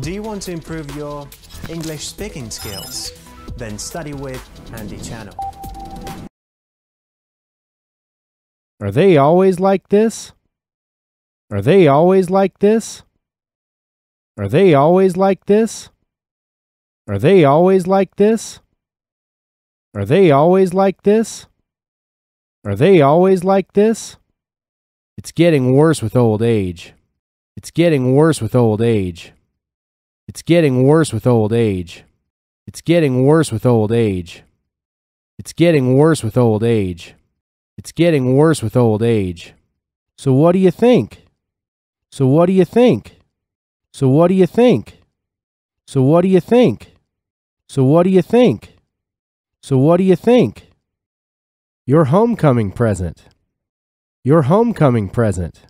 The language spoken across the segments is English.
Do you want to improve your English speaking skills? Then study with Andy Channel. Are they always like this? Are they always like this? Are they always like this? Are they always like this? Are they always like this? Are they always like this? It's getting worse with old age. It's getting worse with old age. It's getting worse with old age. It's getting worse with old age. It's getting worse with old age. It's getting worse with old age. So what do you think? So what do you think? So what do you think? So what do you think? So what do you think? So what do you think? Your homecoming present. Your homecoming present.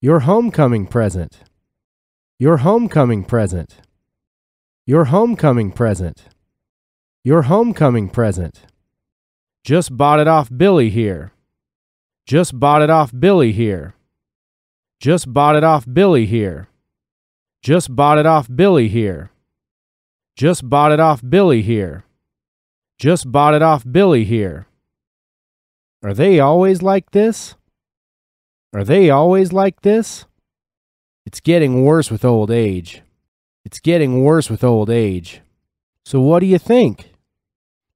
Your homecoming present. Your homecoming present. Your homecoming present. Your homecoming present. Just bought it off Billy here. Just bought it off Billy here. Just bought it off Billy here. Just bought it off Billy here. Just bought it off Billy here. Just bought it off Billy here. Are they always like this? Are they always like this? It's getting worse with old age. It's getting worse with old age. So what do you think?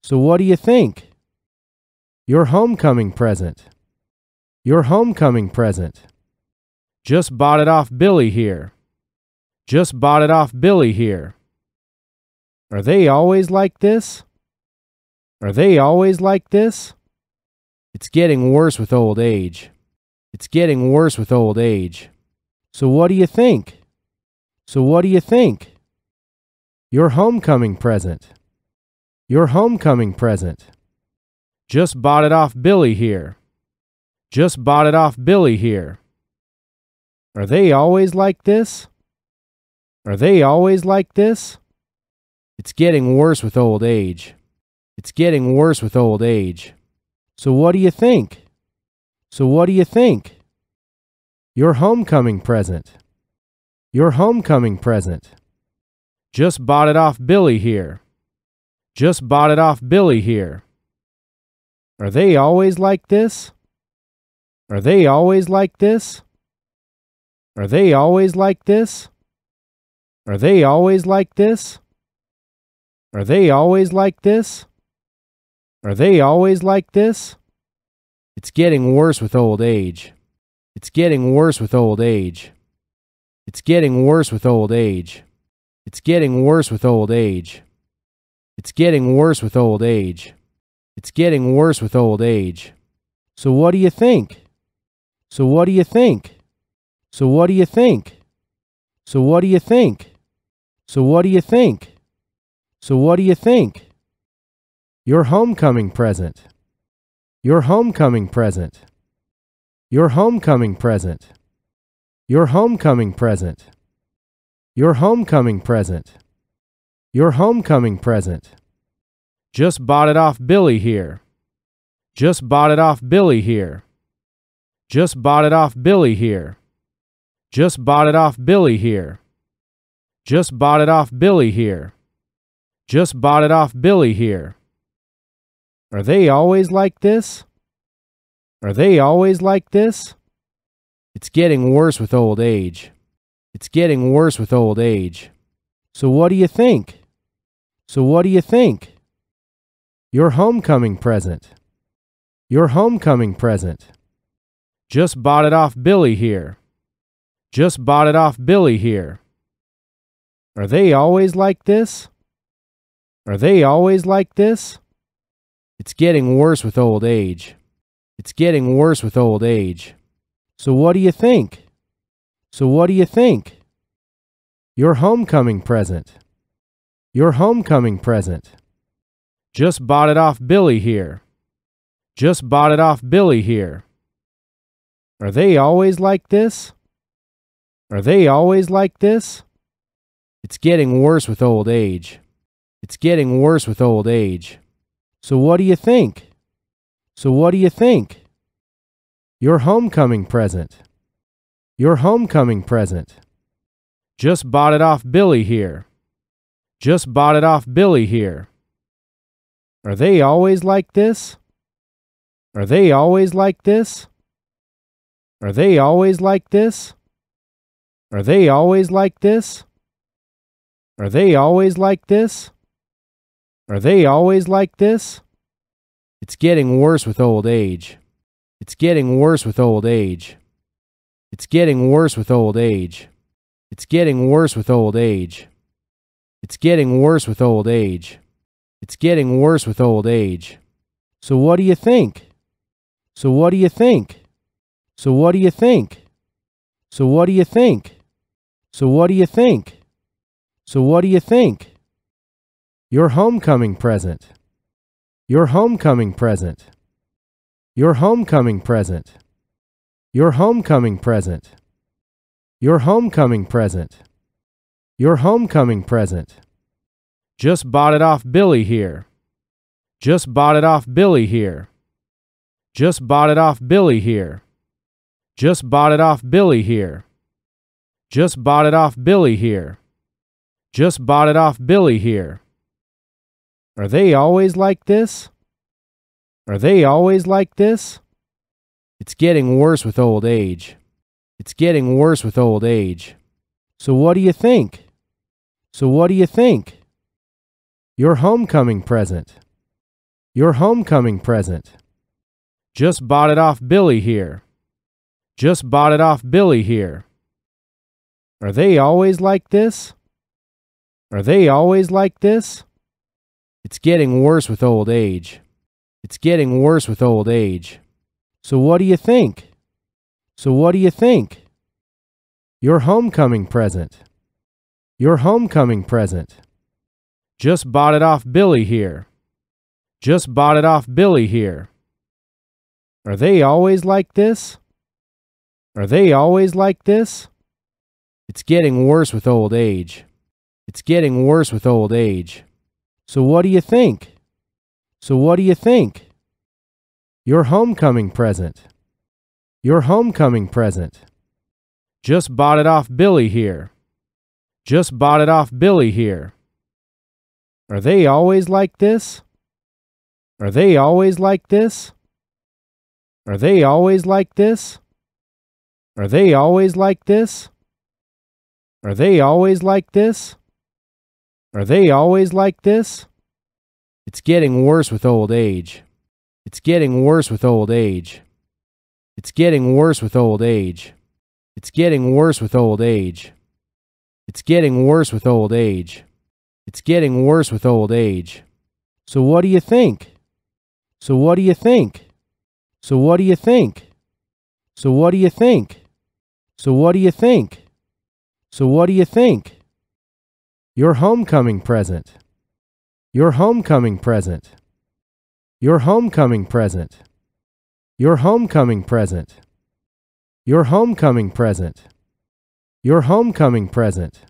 So what do you think? Your homecoming present. Your homecoming present. Just bought it off Billy here. Just bought it off Billy here. Are they always like this? Are they always like this? It's getting worse with old age. It's getting worse with old age. So what do you think? So what do you think? Your homecoming present. Your homecoming present. Just bought it off Billy here. Just bought it off Billy here. Are they always like this? Are they always like this? It's getting worse with old age. It's getting worse with old age. So what do you think? So what do you think? Your homecoming present. Your homecoming present. Just bought it off Billy here. Just bought it off Billy here. Are they always like this? Are they always like this? Are they always like this? Are they always like this? Are they always like this? Are they always like this? It's getting worse with old age. It's getting worse with old age. It's getting worse with old age. It's getting worse with old age. It's getting worse with old age. It's getting worse with old age. So what do you think? So what do you think? So what do you think? So what do you think? So what do you think? So what do you think? Your homecoming present. Your homecoming present. Your homecoming present. Your homecoming present. Your homecoming present. Your homecoming present. Just bought it off Billy here. Just bought it off Billy here. Just bought it off Billy here. Just bought it off Billy here. Just bought it off Billy here. Just bought it off Billy here. Are they always like this? Are they always like this? It's getting worse with old age. It's getting worse with old age. So what do you think? So what do you think? Your homecoming present. Your homecoming present. Just bought it off Billy here. Just bought it off Billy here. Are they always like this? Are they always like this? It's getting worse with old age. It's getting worse with old age. So what do you think? So what do you think? Your homecoming present. Your homecoming present. Just bought it off Billy here. Just bought it off Billy here. Are they always like this? Are they always like this? It's getting worse with old age. It's getting worse with old age. So what do you think? So, what do you think? Your homecoming present. Your homecoming present. Just bought it off Billy here. Just bought it off Billy here. Are they always like this? Are they always like this? Are they always like this? Are they always like this? Are they always like this? Are they always like this? It's getting worse with old age. It's getting worse with old age. It's getting worse with old age. It's getting worse with old age. It's getting worse with old age. It's getting worse with old age. So what do you think? So what do you think? So what do you think? So what do you think? So what do you think? So what do you think? Your homecoming present. Your homecoming present. Your homecoming present. Your homecoming present. Your homecoming present. Your homecoming present. Just bought it off Billy here. Just bought it off Billy here. Just bought it off Billy here. Just bought it off Billy here. Just bought it off Billy here. Just bought it off Billy here. Are they always like this? Are they always like this? It's getting worse with old age. It's getting worse with old age. So what do you think? So what do you think? Your homecoming present. Your homecoming present. Just bought it off Billy here. Just bought it off Billy here. Are they always like this? Are they always like this? It's getting worse with old age. It's getting worse with old age. So what do you think? So what do you think? Your homecoming present. Your homecoming present. Just bought it off Billy here. Just bought it off Billy here. Are they always like this? Are they always like this? It's getting worse with old age. It's getting worse with old age. So what do you think? So what do you think? Your homecoming present. Your homecoming present. Just bought it off Billy here. Just bought it off Billy here. Are they always like this? Are they always like this? Are they always like this? Are they always like this? Are they always like this? Are they always like this? It's getting worse with old age. It's getting worse with old age. It's getting worse with old age. It's getting worse with old age. It's getting worse with old age. It's getting worse with old age. So what do you think? So what do you think? So what do you think? So what do you think? So what do you think? So what do you think? Your homecoming present. Your homecoming present. Your homecoming present. Your homecoming present. Your homecoming present. Your homecoming present.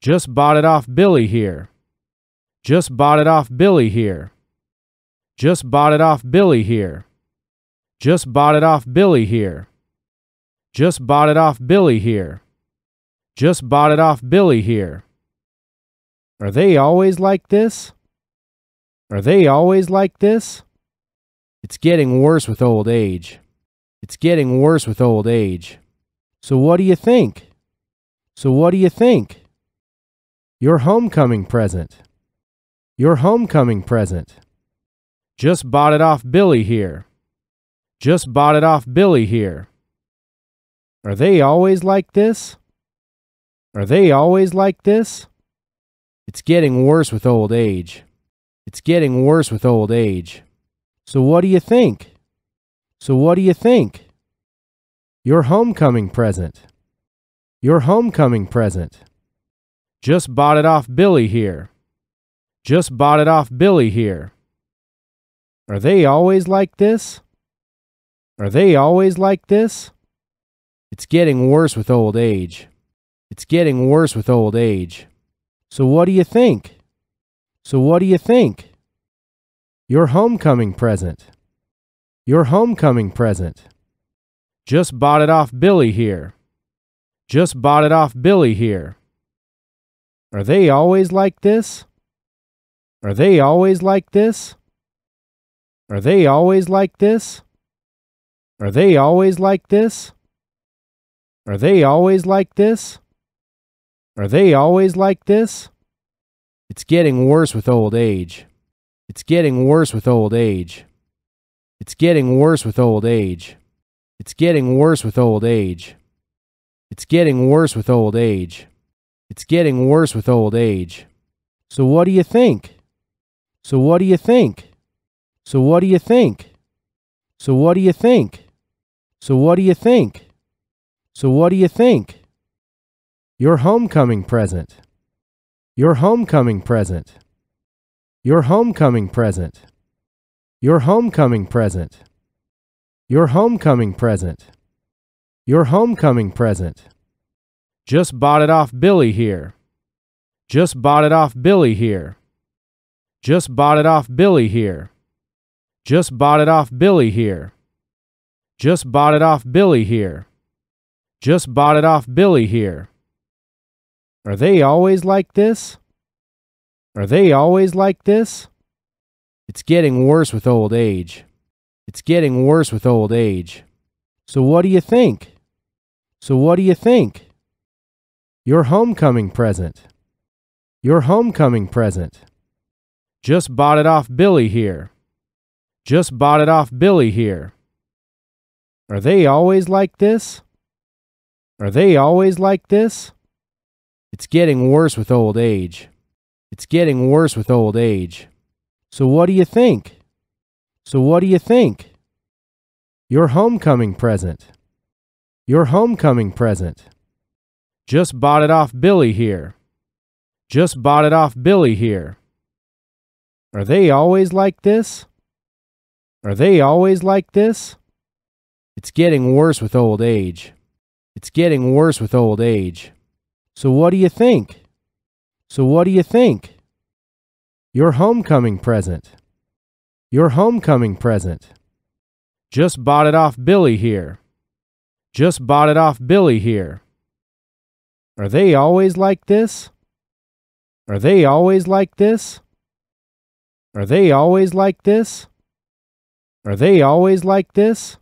Just bought it off Billy here. Just bought it off Billy here. Just bought it off Billy here. Just bought it off Billy here. Just bought it off Billy here. Just bought it off Billy here. Are they always like this? Are they always like this? It's getting worse with old age. It's getting worse with old age. So what do you think? So what do you think? Your homecoming present. Your homecoming present. Just bought it off Billy here. Just bought it off Billy here. Are they always like this? Are they always like this? It's getting worse with old age. It's getting worse with old age. So what do you think? So what do you think? Your homecoming present. Your homecoming present. Just bought it off Billy here. Just bought it off Billy here. Are they always like this? Are they always like this? It's getting worse with old age. It's getting worse with old age. So what do you think? So what do you think? Your homecoming present. Your homecoming present. Just bought it off Billy here. Just bought it off Billy here. Are they always like this? Are they always like this? Are they always like this? Are they always like this? Are they always like this? Are they always like this? It's getting worse with old age. It's getting worse with old age. It's getting worse with old age. It's getting worse with old age. It's getting worse with old age. It's getting worse with old age. So what do you think? So what do you think? So what do you think? So what do you think? So what do you think? So what do you think? Your homecoming present. Your homecoming present. Your homecoming present. Your homecoming present. Your homecoming present. Your homecoming present. Just bought it off Billy here. Just bought it off Billy here. Just bought it off Billy here. Just bought it off Billy here. Just bought it off Billy here. Just bought it off Billy here. Are they always like this? Are they always like this? It's getting worse with old age. It's getting worse with old age. So what do you think? So what do you think? Your homecoming present. Your homecoming present. Just bought it off Billy here. Just bought it off Billy here. Are they always like this? Are they always like this? It's getting worse with old age. It's getting worse with old age. So what do you think? So what do you think? Your homecoming present. Your homecoming present. Just bought it off Billy here. Just bought it off Billy here. Are they always like this? Are they always like this? It's getting worse with old age. It's getting worse with old age. So what do you think? So what do you think? Your homecoming present. Your homecoming present. Just bought it off Billy here. Just bought it off Billy here. Are they always like this? Are they always like this? Are they always like this? Are they always like this?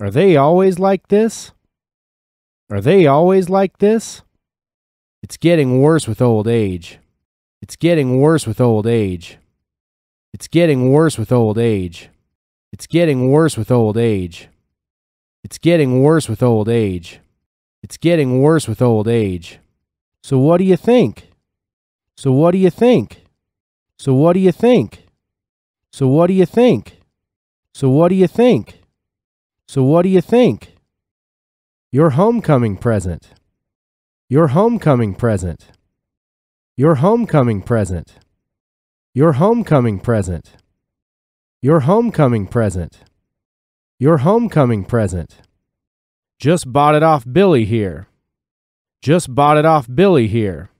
Are they always like this? Are they always like this? It's getting worse with old age. It's getting worse with old age. It's getting worse with old age. It's getting worse with old age. It's getting worse with old age. It's getting worse with old age. So what do you think? So what do you think? So what do you think? So what do you think? So what do you think? So what do you think? Your homecoming present. Your homecoming present. Your homecoming present. Your homecoming present. Your homecoming present. Your homecoming present. Just bought it off Billy here. Just bought it off Billy here.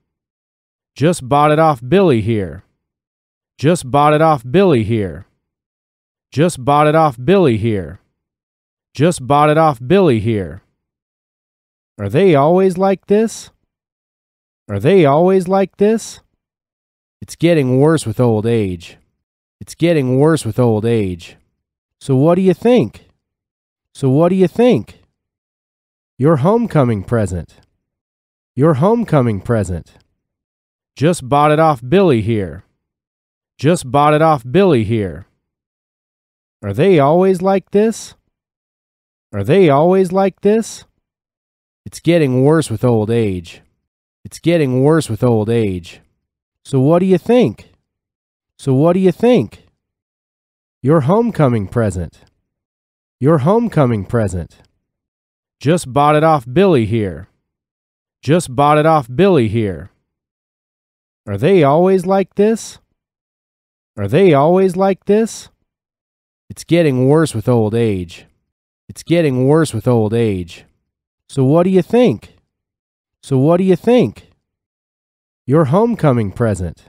Just bought it off Billy here. Just bought it off Billy here. Just bought it off Billy here. Just bought it off Billy here. Are they always like this? Are they always like this? It's getting worse with old age. It's getting worse with old age. So what do you think? So what do you think? Your homecoming present. Your homecoming present. Just bought it off Billy here. Just bought it off Billy here. Are they always like this? Are they always like this? It's getting worse with old age. It's getting worse with old age. So what do you think? So what do you think? Your homecoming present. Your homecoming present. Just bought it off Billy here. Just bought it off Billy here. Are they always like this? Are they always like this? It's getting worse with old age. It's getting worse with old age. So what do you think? So what do you think? Your homecoming present.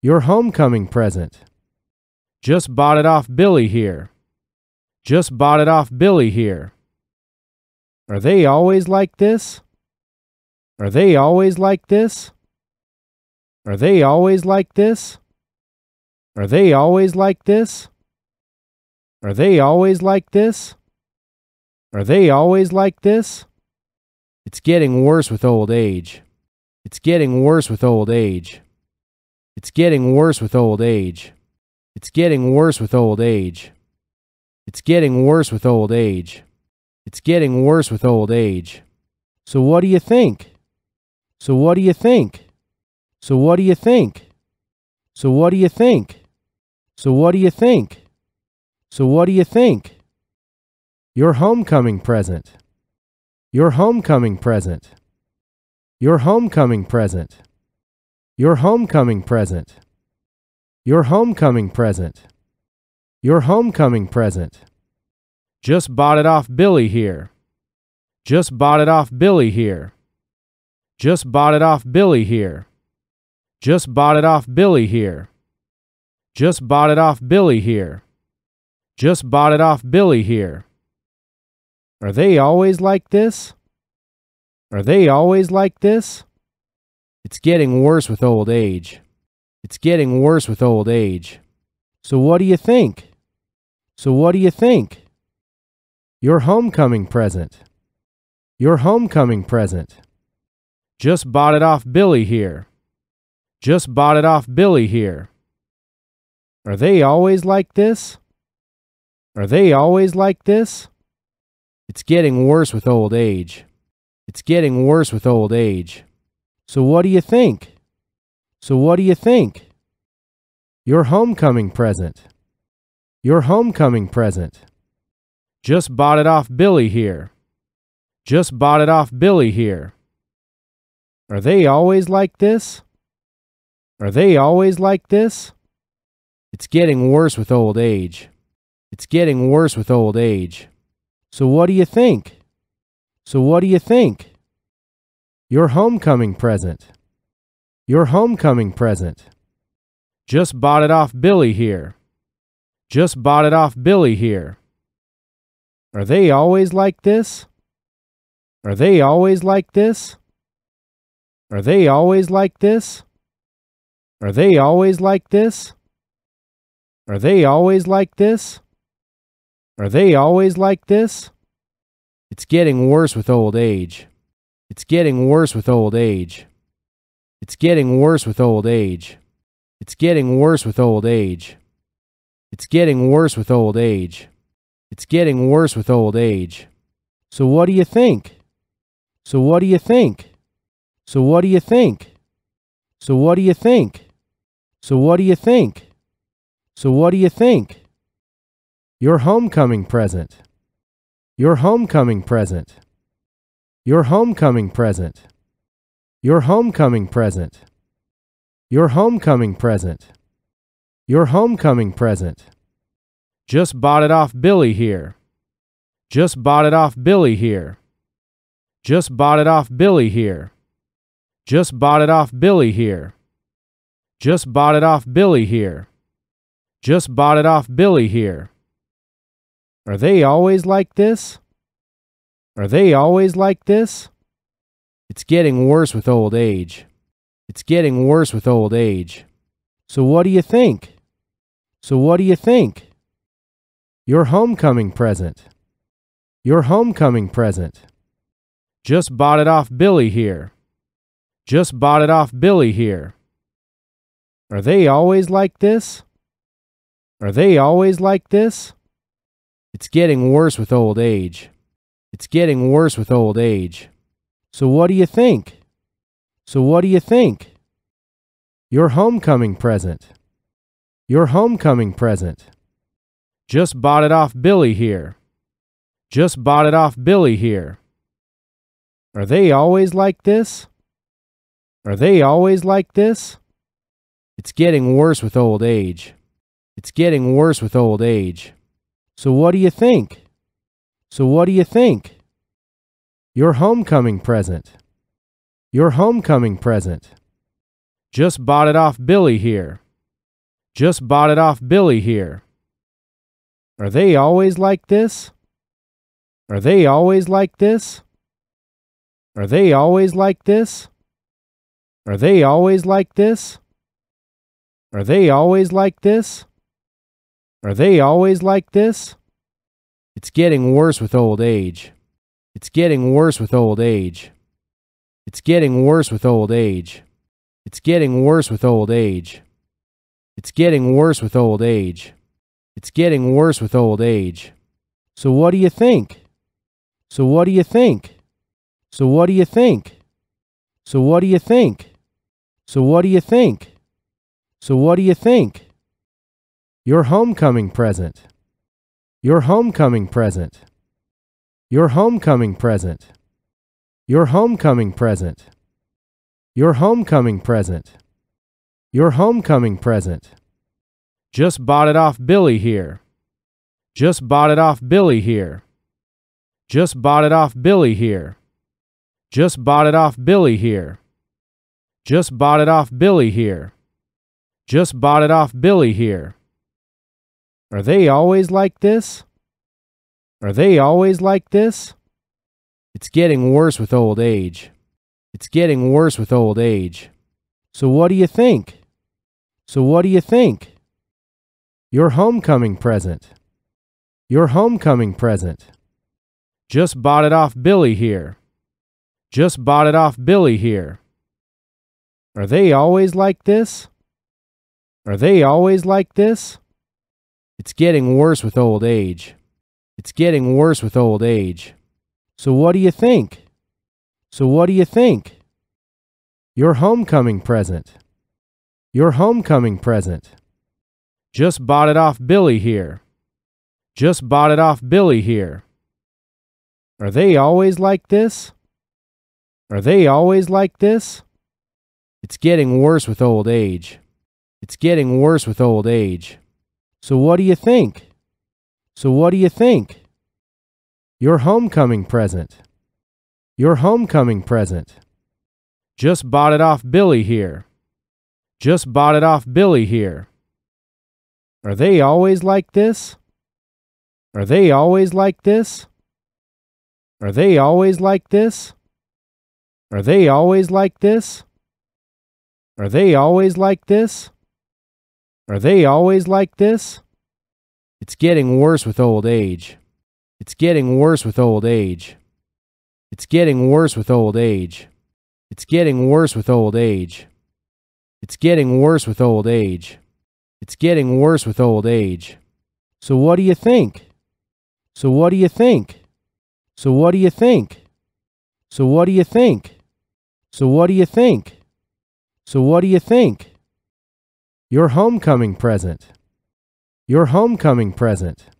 Your homecoming present. Just bought it off Billy here. Just bought it off Billy here. Are they always like this? Are they always like this? Are they always like this? Are they always like this? Are they always like this? Are they always like this? It's getting worse with old age. It's getting worse with old age. It's getting worse with old age. It's getting worse with old age. It's getting worse with old age. It's getting worse with old age. So what do you think? So what do you think? So what do you think? So what do you think? So what do you think? So what do you think? Your homecoming present. Your homecoming present. Your homecoming present. Your homecoming present. Your homecoming present. Your homecoming present. Just bought it off Billy here. Just bought it off Billy here. Just bought it off Billy here. Just bought it off Billy here. Just bought it off Billy here. Just bought it off Billy here. Are they always like this? Are they always like this? It's getting worse with old age. It's getting worse with old age. So what do you think? So what do you think? Your homecoming present. Your homecoming present. Just bought it off Billy here. Just bought it off Billy here. Are they always like this? Are they always like this? It's getting worse with old age. It's getting worse with old age. So what do you think? So what do you think? Your homecoming present. Your homecoming present. Just bought it off Billy here. Just bought it off Billy here. Are they always like this? Are they always like this? It's getting worse with old age. It's getting worse with old age. So what do you think? So what do you think? Your homecoming present. Your homecoming present. Just bought it off Billy here. Just bought it off Billy here. Are they always like this? Are they always like this? Are they always like this? Are they always like this? Are they always like this? Are they always like this? It's getting worse with old age. It's getting worse with old age. It's getting worse with old age. It's getting worse with old age. It's getting worse with old age. It's getting worse with old age. So what do you think? So what do you think? So what do you think? So what do you think? So what do you think? So what do you think? Your homecoming present. Your homecoming present. Your homecoming present. Your homecoming present. Your homecoming present. Your homecoming present. Just bought it off Billy here. Just bought it off Billy here. Just bought it off Billy here. Just bought it off Billy here. Just bought it off Billy here. Just bought it off Billy here. Are they always like this? Are they always like this? It's getting worse with old age. It's getting worse with old age. So what do you think? So what do you think? Your homecoming present. Your homecoming present. Just bought it off Billy here. Just bought it off Billy here. Are they always like this? Are they always like this? It's getting worse with old age. It's getting worse with old age. So what do you think? So what do you think? Your homecoming present. Your homecoming present. Just bought it off Billy here. Just bought it off Billy here. Are they always like this? Are they always like this? It's getting worse with old age. It's getting worse with old age. So what do you think? So what do you think? Your homecoming present. Your homecoming present. Just bought it off Billy here. Just bought it off Billy here. Are they always like this? Are they always like this? Are they always like this? Are they always like this? Are they always like this? Are they always like this? It's getting worse with old age. It's getting worse with old age. It's getting worse with old age. It's getting worse with old age. It's getting worse with old age. It's getting worse with old age. So what do you think? So what do you think? So what do you think? So what do you think? So what do you think? So what do you think? Your homecoming present. Your homecoming present. Your homecoming present. Your homecoming present. Your homecoming present. Your homecoming present. Just bought it off Billy here. Just bought it off Billy here. Just bought it off Billy here. Just bought it off Billy here. Just bought it off Billy here. Just bought it off Billy here. Are they always like this? Are they always like this? It's getting worse with old age. It's getting worse with old age. So what do you think? So what do you think? Your homecoming present. Your homecoming present. Just bought it off Billy here. Just bought it off Billy here. Are they always like this? Are they always like this? It's getting worse with old age. It's getting worse with old age. So what do you think? So what do you think? Your homecoming present. Your homecoming present. Just bought it off Billy here. Just bought it off Billy here. Are they always like this? Are they always like this? It's getting worse with old age. It's getting worse with old age. So what do you think? So what do you think? Your homecoming present. Your homecoming present. Just bought it off Billy here. Just bought it off Billy here. Are they always like this? Are they always like this? Are they always like this? Are they always like this? Are they always like this? Are they always like this? It's getting worse with old age. It's getting worse with old age. It's getting worse with old age. It's getting worse with old age. It's getting worse with old age. It's getting worse with old age. So what do you think? So what do you think? So what do you think? So what do you think? So what do you think? So what do you think? Your homecoming present. Your homecoming present.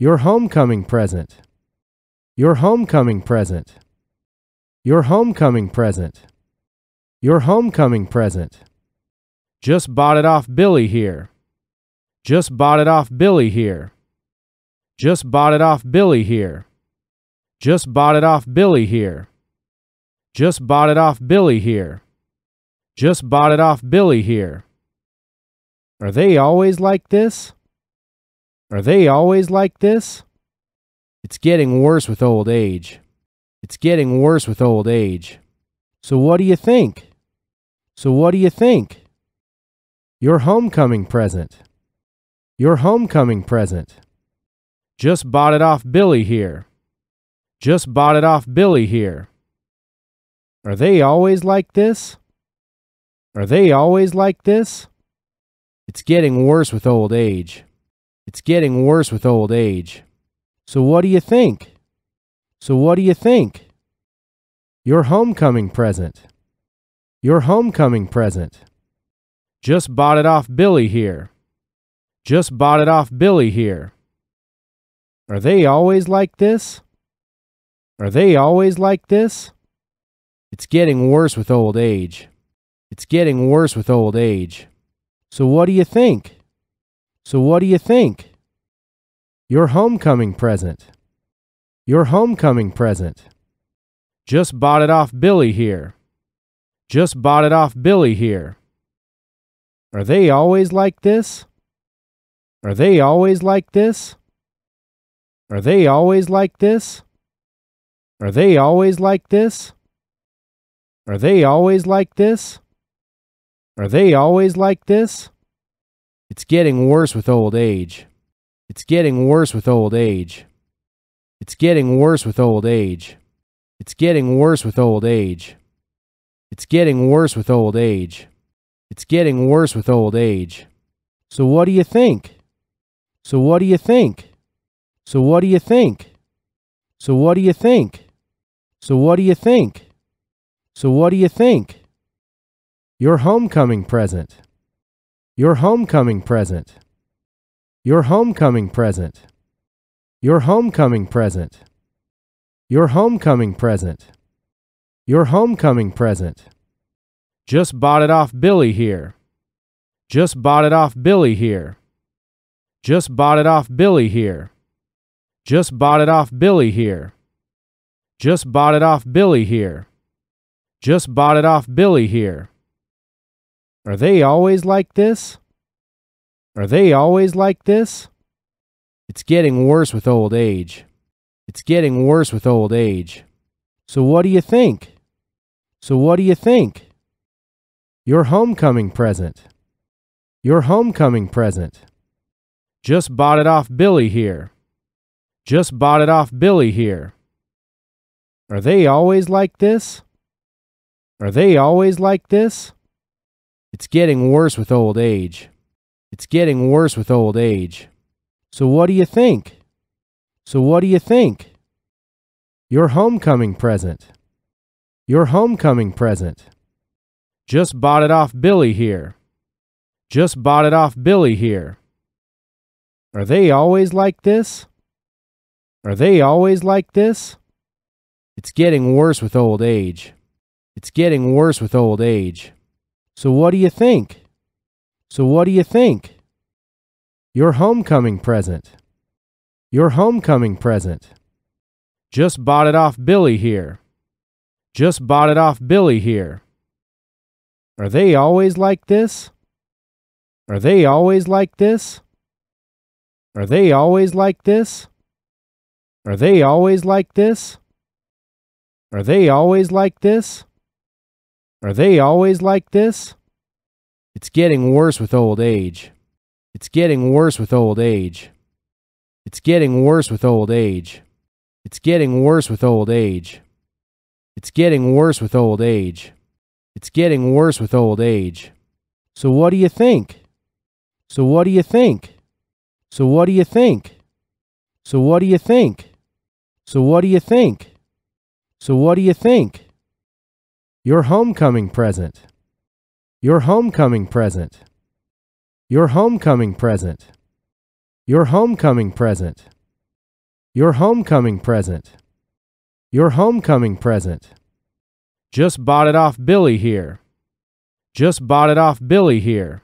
Your homecoming present. Your homecoming present. Your homecoming present. Your homecoming present. Just bought it off Billy here. Just bought it off Billy here. Just bought it off Billy here. Just bought it off Billy here. Just bought it off Billy here. Just bought it off Billy here. Are they always like this? Are they always like this? It's getting worse with old age. It's getting worse with old age. So what do you think? So what do you think? Your homecoming present. Your homecoming present. Just bought it off Billy here. Just bought it off Billy here. Are they always like this? Are they always like this? It's getting worse with old age. It's getting worse with old age. So what do you think? So what do you think? Your homecoming present. Your homecoming present. Just bought it off Billy here. Just bought it off Billy here. Are they always like this? Are they always like this? It's getting worse with old age. It's getting worse with old age. So what do you think? So what do you think? Your homecoming present. Your homecoming present. Just bought it off Billy here. Just bought it off Billy here. Are they always like this? Are they always like this? Are they always like this? Are they always like this? Are they always like this? Are they always like this? It's getting worse with old age. It's getting worse with old age. It's getting worse with old age. It's getting worse with old age. It's getting worse with old age. It's getting worse with old age. So what do you think? So what do you think? So what do you think? So what do you think? So what do you think? So what do you think? Your homecoming present. Your homecoming present. Your homecoming present. Your homecoming present. Your homecoming present. Your homecoming present. Just bought it off Billy here. Just bought it off Billy here. Just bought it off Billy here. Just bought it off Billy here. Just bought it off Billy here. Just bought it off Billy here. Are they always like this? Are they always like this? It's getting worse with old age. It's getting worse with old age. So what do you think? So what do you think? Your homecoming present. Your homecoming present. Just bought it off Billy here. Just bought it off Billy here. Are they always like this? Are they always like this? It's getting worse with old age. It's getting worse with old age. So what do you think? So what do you think? Your homecoming present. Your homecoming present. Just bought it off Billy here. Just bought it off Billy here. Are they always like this? Are they always like this? It's getting worse with old age. It's getting worse with old age. So what do you think? So what do you think? Your homecoming present. Your homecoming present. Just bought it off Billy here. Just bought it off Billy here. Are they always like this? Are they always like this? Are they always like this? Are they always like this? Are they always like this? Are they always like this? It's getting worse with old age. It's getting worse with old age. It's getting worse with old age. It's getting worse with old age. It's getting worse with old age. It's getting worse with old age. So what do you think? So what do you think? So what do you think? So what do you think? So what do you think? So what do you think? Your homecoming present. Your homecoming present. Your homecoming present. Your homecoming present. Your homecoming present. Your homecoming present. Just bought it off Billy here. Just bought it off Billy here.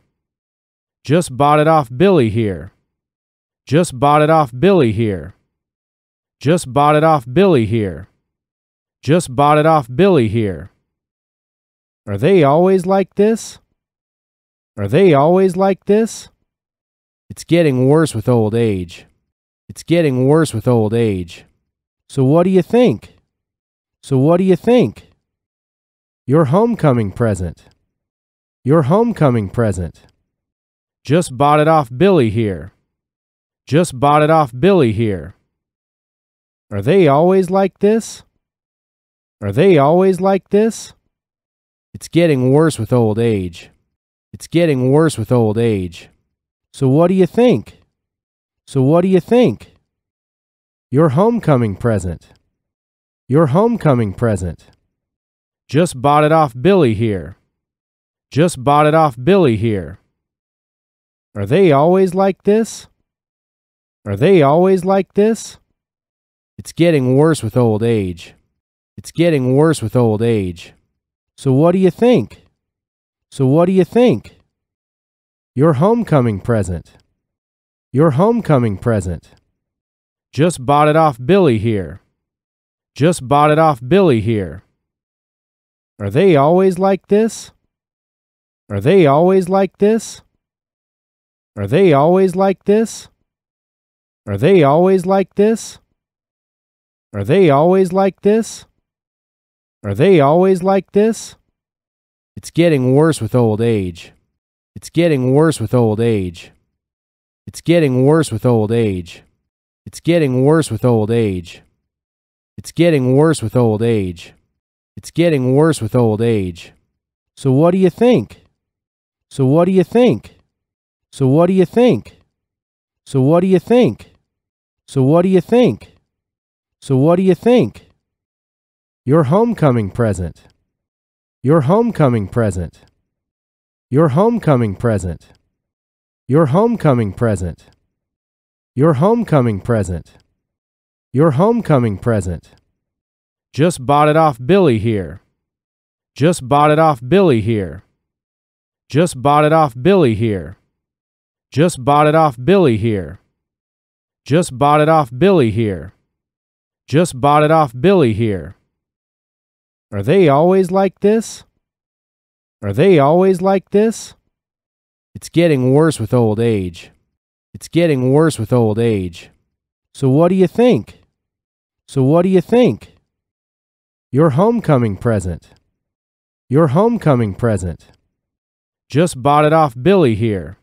Just bought it off Billy here. Just bought it off Billy here. Just bought it off Billy here. Just bought it off Billy here. Are they always like this? Are they always like this? It's getting worse with old age. It's getting worse with old age. So what do you think? So what do you think? Your homecoming present. Your homecoming present. Just bought it off Billy here. Just bought it off Billy here. Are they always like this? Are they always like this? It's getting worse with old age. It's getting worse with old age. So what do you think? So what do you think? Your homecoming present. Your homecoming present. Just bought it off Billy here. Just bought it off Billy here. Are they always like this? Are they always like this? It's getting worse with old age. It's getting worse with old age. So what do you think? So what do you think? Your homecoming present. Your homecoming present. Just bought it off Billy here. Just bought it off Billy here. Are they always like this? Are they always like this? Are they always like this? Are they always like this? Are they always like this? Are they always like this? It's getting worse with old age. It's getting worse with old age. It's getting worse with old age. It's getting worse with old age. It's getting worse with old age. It's getting worse with old age. So what do you think? So what do you think? So what do you think? So what do you think? So what do you think? So what do you think? Your homecoming present. Your homecoming present. Your homecoming present. Your homecoming present. Your homecoming present. Your homecoming present. Just bought it off Billy here. Just bought it off Billy here. Just bought it off Billy here. Just bought it off Billy here. Just bought it off Billy here. Just bought it off Billy here. Are they always like this? Are they always like this? It's getting worse with old age. It's getting worse with old age. So what do you think? So what do you think? Your homecoming present. Your homecoming present. Just bought it off Billy here.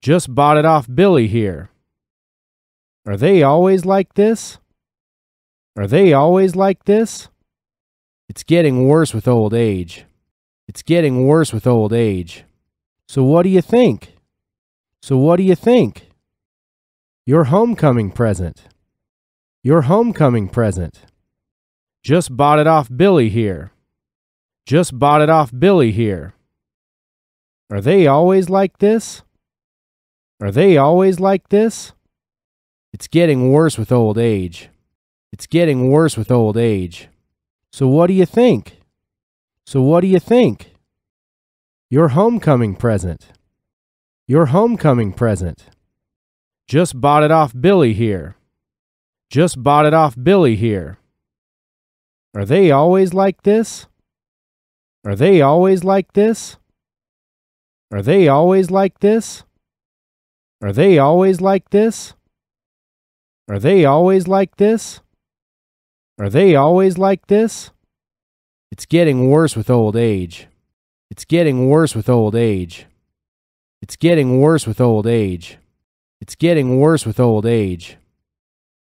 Just bought it off Billy here. Are they always like this? Are they always like this? It's getting worse with old age. It's getting worse with old age. So what do you think? So what do you think? Your homecoming present. Your homecoming present. Just bought it off Billy here. Just bought it off Billy here. Are they always like this? Are they always like this? It's getting worse with old age. It's getting worse with old age. So what do you think? So what do you think? Your homecoming present. Your homecoming present. Just bought it off Billy here. Just bought it off Billy here. Are they always like this? Are they always like this? Are they always like this? Are they always like this? Are they always like this? Are they always like this? It's getting worse with old age. It's getting worse with old age. It's getting worse with old age. It's getting worse with old age.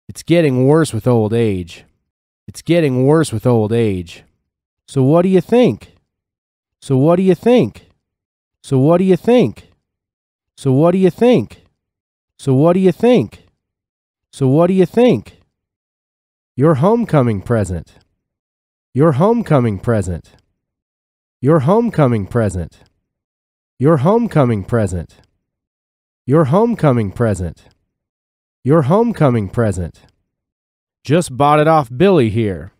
It's getting worse with old age. It's getting worse with old age. So what do you think? So what do you think? So what do you think? So what do you think? So what do you think? So what do you think? Your homecoming present. Your homecoming present. Your homecoming present. Your homecoming present. Your homecoming present. Your homecoming present. Just bought it off Billy here.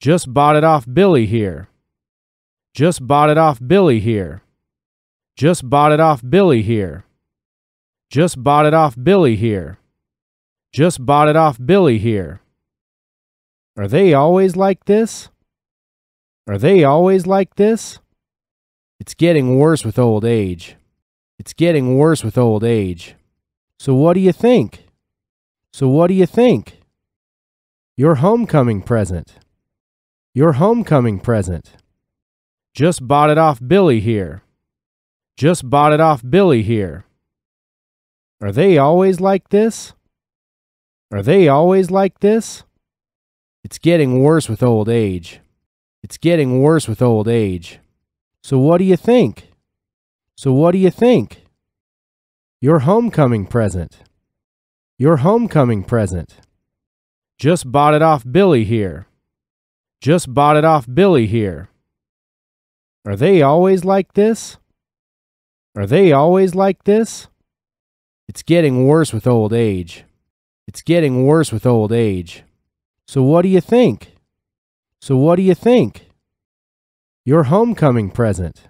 Just bought it off Billy here. Just bought it off Billy here. Just bought it off Billy here. Just bought it off Billy here. Just bought it off Billy here. Are they always like this? Are they always like this? It's getting worse with old age. It's getting worse with old age. So what do you think? So what do you think? Your homecoming present. Your homecoming present. Just bought it off Billy here. Just bought it off Billy here. Are they always like this? Are they always like this? It's getting worse with old age. It's getting worse with old age. So what do you think? So what do you think? Your homecoming present. Your homecoming present. Just bought it off Billy here. Just bought it off Billy here. Are they always like this? Are they always like this? It's getting worse with old age. It's getting worse with old age. So what do you think? So what do you think? Your homecoming present.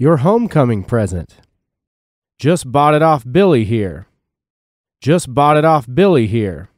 Your homecoming present. Just bought it off Billy here. Just bought it off Billy here.